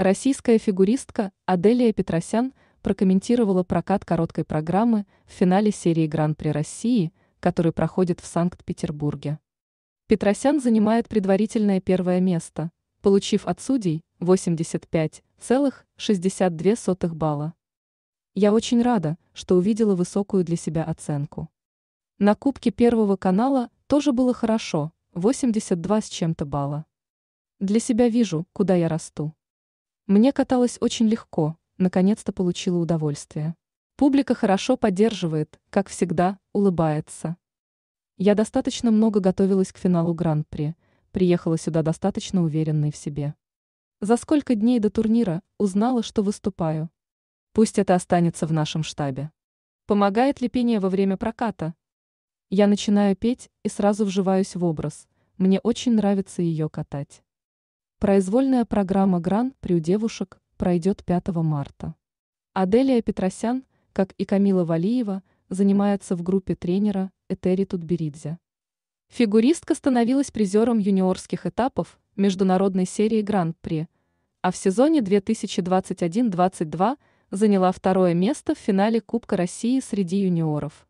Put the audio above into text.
Российская фигуристка Аделия Петросян прокомментировала прокат короткой программы в финале серии Гран-при России, который проходит в Санкт-Петербурге. Петросян занимает предварительное первое место, получив от судей 85,62 балла. Я очень рада, что увидела высокую для себя оценку. На Кубке Первого канала тоже было хорошо, 82 с чем-то балла. Для себя вижу, куда я расту. Мне каталось очень легко, наконец-то получила удовольствие. Публика хорошо поддерживает, как всегда, улыбается. Я достаточно много готовилась к финалу Гран-при, приехала сюда достаточно уверенной в себе. За сколько дней до турнира узнала, что выступаю. Пусть это останется в нашем штабе. Помогает ли пение во время проката? Я начинаю петь и сразу вживаюсь в образ. Мне очень нравится ее катать. Произвольная программа «Гран» при у девушек пройдет 5 марта. Аделия Петросян, как и Камила Валиева, занимается в группе тренера Этери Тутберидзе. Фигуристка становилась призером юниорских этапов международной серии Гран-при, а в сезоне 2021-22 заняла второе место в финале Кубка России среди юниоров –